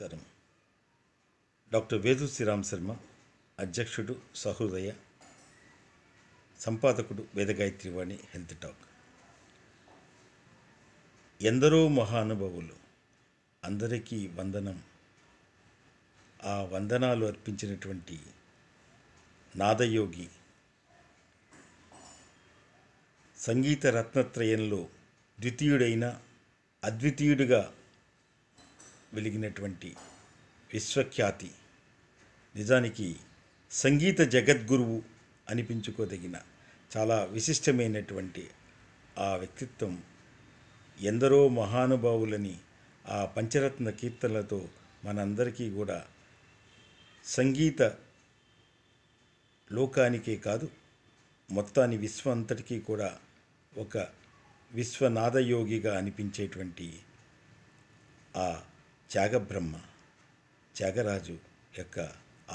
నమస్కారం డాక్టర్ వేదు శ్రీరామ్ శర్మ అధ్యక్షుడు సహృదయ సంపాదకుడు వేదగాయత్రివాణి హెల్త్ టాక్ ఎందరో మహానుభావులు అందరికీ వందనం ఆ వందనాలు అర్పించినటువంటి నాదయోగి సంగీత రత్నత్రయంలో ద్వితీయుడైన అద్వితీయుడిగా వెలిగినటువంటి విశ్వఖ్యాతి నిజానికి సంగీత జగద్గురువు అనిపించుకోదగిన చాలా విశిష్టమైనటువంటి ఆ వ్యక్తిత్వం ఎందరో మహానుభావులని ఆ పంచరత్న కీర్తనలతో మనందరికీ కూడా సంగీత లోకానికే కాదు మొత్తాన్ని విశ్వం అంతటికీ కూడా ఒక విశ్వనాదయోగిగా అనిపించేటువంటి ఆ త్యాగబ్రహ్మ త్యాగరాజు యొక్క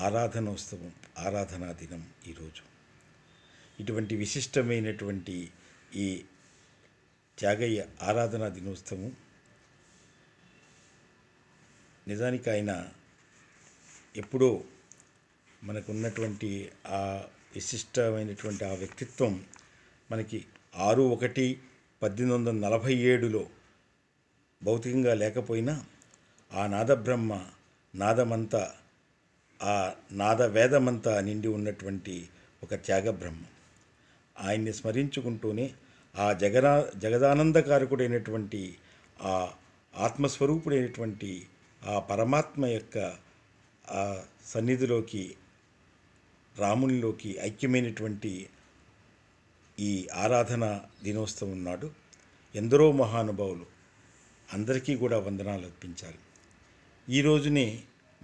ఆరాధనోత్సవం ఆరాధనా దినం ఈరోజు ఇటువంటి విశిష్టమైనటువంటి ఈ త్యాగయ్య ఆరాధనా దినోత్సవం నిజానికి ఆయన ఎప్పుడో మనకున్నటువంటి ఆ విశిష్టమైనటువంటి ఆ వ్యక్తిత్వం మనకి ఆరు ఒకటి పద్దెనిమిది వందల నలభై ఏడులో భౌతికంగా లేకపోయినా ఆ నాదబ్రహ్మ నాదమంతా ఆ నాదవేదమంతా నిండి ఉన్నటువంటి ఒక త్యాగబ్రహ్మ ఆయన్ని స్మరించుకుంటూనే ఆ జగనా జగదానందకారకుడైనటువంటి ఆ ఆత్మస్వరూపుడైనటువంటి ఆ పరమాత్మ యొక్క ఆ సన్నిధిలోకి రామునిలోకి ఐక్యమైనటువంటి ఈ ఆరాధన దినోత్సవం నాడు ఎందరో మహానుభావులు అందరికీ కూడా వందనాలు అర్పించాలి ఈ రోజుని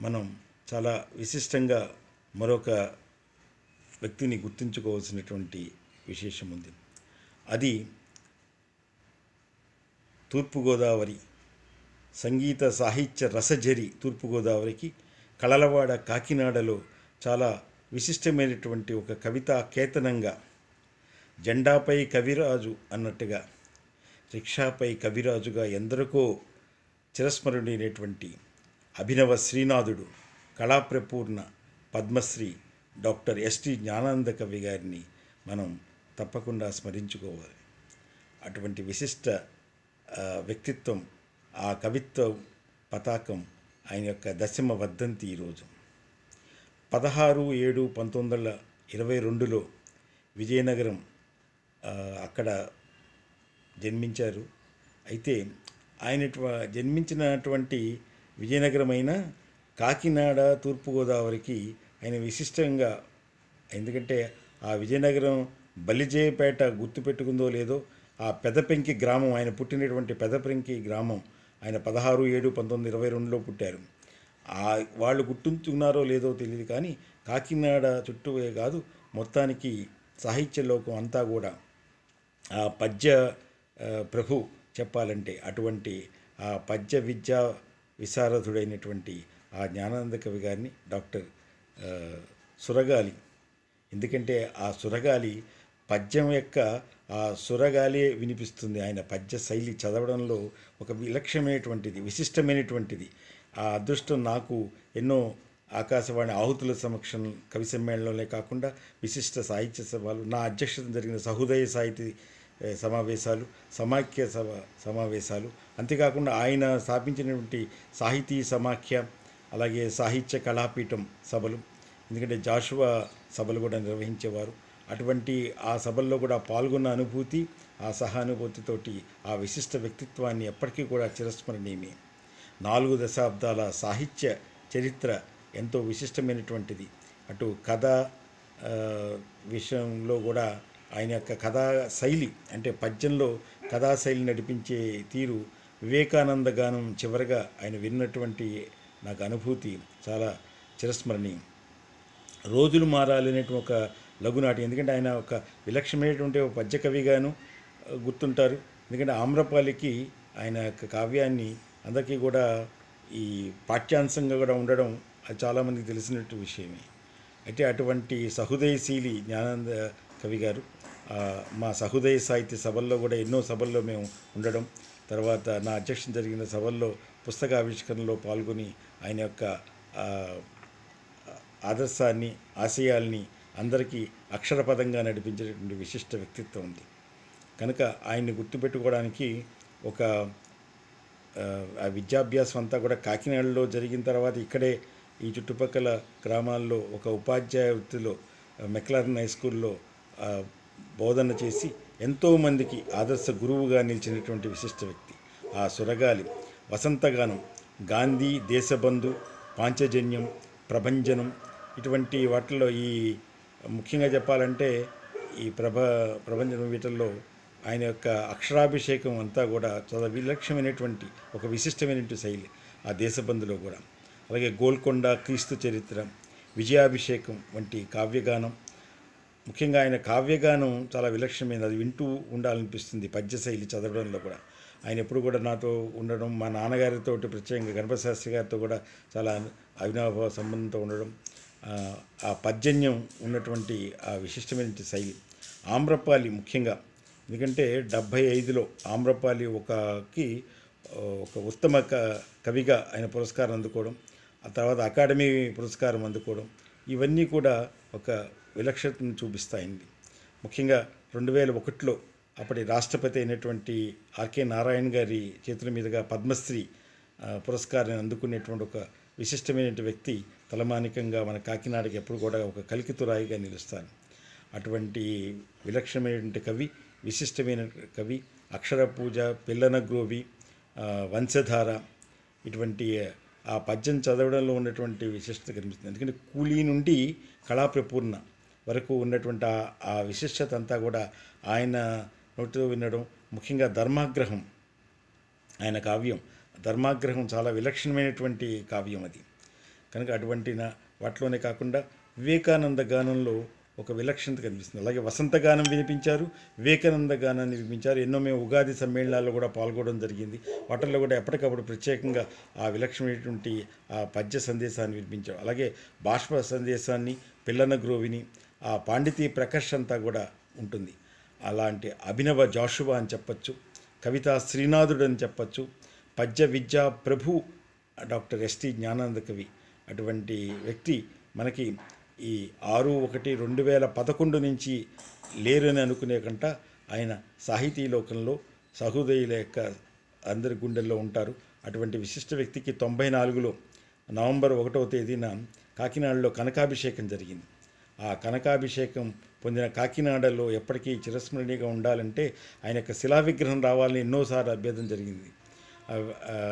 మనం చాలా విశిష్టంగా మరొక వ్యక్తిని గుర్తించుకోవాల్సినటువంటి విశేషం ఉంది అది తూర్పుగోదావరి సంగీత సాహిత్య రసజరి తూర్పుగోదావరికి కళలవాడ కాకినాడలో చాలా విశిష్టమైనటువంటి ఒక కవితా కేతనంగా జెండాపై కవిరాజు అన్నట్టుగా రిక్షాపై కవిరాజుగా ఎందరికో చిరస్మరణీయమైనటువంటి అభినవ శ్రీనాథుడు కళాప్రపూర్ణ పద్మశ్రీ డాక్టర్ ఎస్టి జ్ఞానానంద కవి గారిని మనం తప్పకుండా స్మరించుకోవాలి అటువంటి విశిష్ట వ్యక్తిత్వం ఆ కవిత్వ పతాకం ఆయన యొక్క దశమ వర్ధంతి ఈరోజు పదహారు ఏడు పంతొమ్మిది వందల ఇరవై రెండులో విజయనగరం అక్కడ జన్మించారు అయితే ఆయన జన్మించినటువంటి విజయనగరమైన కాకినాడ తూర్పుగోదావరికి ఆయన విశిష్టంగా ఎందుకంటే ఆ విజయనగరం బలిజేయపేట గుర్తుపెట్టుకుందో లేదో ఆ పెదపెంకి గ్రామం ఆయన పుట్టినటువంటి పెదపెంకి గ్రామం ఆయన పదహారు ఏడు పంతొమ్మిది ఇరవై రెండులో పుట్టారు ఆ వాళ్ళు గుర్తుంచుకున్నారో లేదో తెలియదు కానీ కాకినాడ చుట్టూ కాదు మొత్తానికి సాహిత్య లోకం అంతా కూడా ఆ పద్య ప్రభు చెప్పాలంటే అటువంటి ఆ పద్య విద్య విశారథుడైనటువంటి ఆ జ్ఞానానంద కవి గారిని డాక్టర్ సురగాలి ఎందుకంటే ఆ సురగాలి పద్యం యొక్క ఆ సురగాలే వినిపిస్తుంది ఆయన పద్య శైలి చదవడంలో ఒక విలక్షణమైనటువంటిది విశిష్టమైనటువంటిది ఆ అదృష్టం నాకు ఎన్నో ఆకాశవాణి ఆహుతుల సమక్షం కవి సమ్మేళనంలో కాకుండా విశిష్ట సాహిత్య సభలు నా అధ్యక్షత జరిగిన సహృదయ సాహితీ సమావేశాలు సమాఖ్య సమావేశాలు అంతేకాకుండా ఆయన స్థాపించినటువంటి సాహితీ సమాఖ్య అలాగే సాహిత్య కళాపీఠం సభలు ఎందుకంటే జాషువా సభలు కూడా నిర్వహించేవారు అటువంటి ఆ సభల్లో కూడా పాల్గొన్న అనుభూతి ఆ సహానుభూతితోటి ఆ విశిష్ట వ్యక్తిత్వాన్ని ఎప్పటికీ కూడా చిరస్మరణీయమే నాలుగు దశాబ్దాల సాహిత్య చరిత్ర ఎంతో విశిష్టమైనటువంటిది అటు కథ విషయంలో కూడా ఆయన యొక్క కథా శైలి అంటే పద్యంలో కథాశైలి నడిపించే తీరు వివేకానంద గానం చివరగా ఆయన విన్నటువంటి నాకు అనుభూతి చాలా చిరస్మరణీయం రోజులు మారాలి అనేటువంటి ఒక లఘునాటి ఎందుకంటే ఆయన ఒక విలక్షణమైనటువంటి ఒక పద్యకవిగాను గుర్తుంటారు ఎందుకంటే ఆమ్రపాలికి ఆయన యొక్క కావ్యాన్ని అందరికీ కూడా ఈ పాఠ్యాంశంగా కూడా ఉండడం అది చాలామందికి తెలిసినట్టు విషయమే అయితే అటువంటి సహృదయశీలి జ్ఞానంద కవి గారు మా సహృదయ సాహిత్య సభల్లో కూడా ఎన్నో సభల్లో మేము ఉండడం తర్వాత నా అధ్యక్షం జరిగిన సభల్లో పుస్తక ఆవిష్కరణలో పాల్గొని ఆయన యొక్క ఆదర్శాన్ని ఆశయాల్ని అందరికీ అక్షరపదంగా నడిపించేటువంటి విశిష్ట వ్యక్తిత్వం ఉంది కనుక ఆయన్ని గుర్తుపెట్టుకోవడానికి ఒక ఆ విద్యాభ్యాసం అంతా కూడా కాకినాడలో జరిగిన తర్వాత ఇక్కడే ఈ చుట్టుపక్కల గ్రామాల్లో ఒక ఉపాధ్యాయ వృత్తిలో మెక్లర్న్ హై స్కూల్లో బోధన చేసి ఎంతోమందికి ఆదర్శ గురువుగా నిలిచినటువంటి విశిష్ట వ్యక్తి ఆ సురగాలి వసంతగానం గాంధీ దేశబంధు పాంచజన్యం ప్రభంజనం ఇటువంటి వాటిల్లో ఈ ముఖ్యంగా చెప్పాలంటే ఈ ప్రభ ప్రభంజనం వీటిల్లో ఆయన యొక్క అక్షరాభిషేకం అంతా కూడా చాలా విలక్షణమైనటువంటి ఒక విశిష్టమైనటువంటి శైలి ఆ దేశబంధులో కూడా అలాగే గోల్కొండ క్రీస్తు చరిత్ర విజయాభిషేకం వంటి కావ్యగానం ముఖ్యంగా ఆయన కావ్యగానం చాలా విలక్షణమైనది అది వింటూ ఉండాలనిపిస్తుంది పద్య శైలి చదవడంలో కూడా ఆయన ఎప్పుడు కూడా నాతో ఉండడం మా నాన్నగారితో ప్రత్యేకంగా గణపశాస్త్రి గారితో కూడా చాలా అవినాభావ సంబంధంతో ఉండడం ఆ పద్యన్యం ఉన్నటువంటి ఆ విశిష్టమైన శైలి ఆమ్రపాలి ముఖ్యంగా ఎందుకంటే డెబ్భై ఐదులో ఆమ్రపాలి ఒకకి ఒక ఉత్తమ కవిగా ఆయన పురస్కారం అందుకోవడం ఆ తర్వాత అకాడమీ పురస్కారం అందుకోవడం ఇవన్నీ కూడా ఒక విలక్షణతను చూపిస్తాయండి ముఖ్యంగా రెండు వేల ఒకటిలో అప్పటి రాష్ట్రపతి అయినటువంటి ఆర్కే నారాయణ గారి చేతుల మీదుగా పద్మశ్రీ పురస్కారాన్ని అందుకునేటువంటి ఒక విశిష్టమైన వ్యక్తి తలమానికంగా మన కాకినాడకి ఎప్పుడు కూడా ఒక కలికితురాయిగా నిలుస్తాను అటువంటి విలక్షణమైనటువంటి కవి విశిష్టమైన కవి అక్షర పూజ పిల్లన గ్రోవి వంశధార ఇటువంటి ఆ పద్యం చదవడంలో ఉన్నటువంటి విశిష్టత కనిపిస్తుంది ఎందుకంటే కూలీ నుండి కళాప్రపూర్ణ వరకు ఉన్నటువంటి ఆ విశిష్టత అంతా కూడా ఆయన నోటితో వినడం ముఖ్యంగా ధర్మాగ్రహం ఆయన కావ్యం ధర్మాగ్రహం చాలా విలక్షణమైనటువంటి కావ్యం అది కనుక అటువంటి వాటిలోనే కాకుండా వివేకానంద గానంలో ఒక విలక్షణత కనిపిస్తుంది అలాగే వసంత గానం వినిపించారు వివేకానంద గానాన్ని వినిపించారు ఎన్నో మేము ఉగాది సమ్మేళనాల్లో కూడా పాల్గొనడం జరిగింది వాటిల్లో కూడా ఎప్పటికప్పుడు ప్రత్యేకంగా ఆ విలక్షణమైనటువంటి ఆ పద్య సందేశాన్ని వినిపించారు అలాగే బాష్ప సందేశాన్ని పిల్లన గ్రోవిని ఆ పాండితీ ప్రకర్ష్ అంతా కూడా ఉంటుంది అలాంటి అభినవ జాషువా అని చెప్పచ్చు కవిత శ్రీనాథుడు అని చెప్పచ్చు పద్య విద్యా ప్రభు డాక్టర్ ఎస్టి జ్ఞానానంద కవి అటువంటి వ్యక్తి మనకి ఈ ఆరు ఒకటి రెండు వేల పదకొండు నుంచి లేరని అనుకునే కంట ఆయన సాహితీ లోకంలో సహోదయుల యొక్క అందరి గుండెల్లో ఉంటారు అటువంటి విశిష్ట వ్యక్తికి తొంభై నాలుగులో నవంబర్ ఒకటవ తేదీన కాకినాడలో కనకాభిషేకం జరిగింది ఆ కనకాభిషేకం పొందిన కాకినాడలో ఎప్పటికీ చిరస్మరణీయంగా ఉండాలంటే ఆయన యొక్క శిలా విగ్రహం రావాలని ఎన్నోసార్లు అభ్యర్థం జరిగింది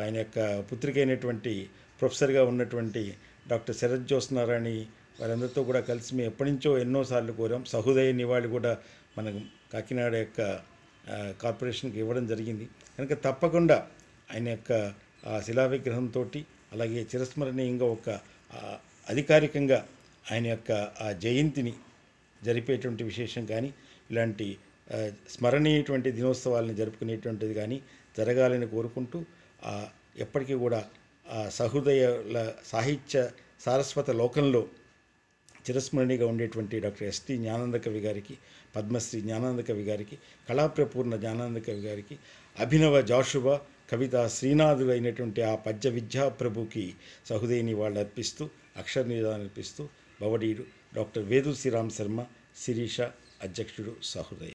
ఆయన యొక్క పుత్రిక అయినటువంటి ప్రొఫెసర్గా ఉన్నటువంటి డాక్టర్ శరత్ జ్యోత్స్నారాయణి వారందరితో కూడా కలిసి మేము ఎప్పటి నుంచో ఎన్నోసార్లు కోరాం సహోదయ నివాళి కూడా మన కాకినాడ యొక్క కార్పొరేషన్కి ఇవ్వడం జరిగింది కనుక తప్పకుండా ఆయన యొక్క ఆ శిలా విగ్రహంతో అలాగే చిరస్మరణీయంగా ఒక అధికారికంగా ఆయన యొక్క ఆ జయంతిని జరిపేటువంటి విశేషం కానీ ఇలాంటి స్మరణీయటువంటి దినోత్సవాలను జరుపుకునేటువంటిది కానీ జరగాలని కోరుకుంటూ ఎప్పటికీ కూడా ఆ సహృదయుల సాహిత్య సారస్వత లోకంలో చిరస్మరణీగా ఉండేటువంటి డాక్టర్ ఎస్టి జ్ఞానంద కవి గారికి పద్మశ్రీ జ్ఞానంద కవి గారికి కళాప్రపూర్ణ జ్ఞానంద కవి గారికి అభినవ జాషువ కవిత శ్రీనాథుడు అయినటువంటి ఆ పద్య విద్యాప్రభుకి సహృదయని వాళ్ళు అర్పిస్తూ అక్షర నిదానం అర్పిస్తూ బవడీడు డాక్టర్ వేదు శ్రీరామ్ శర్మ శిరీష అధ్యక్షుడు సహృదయ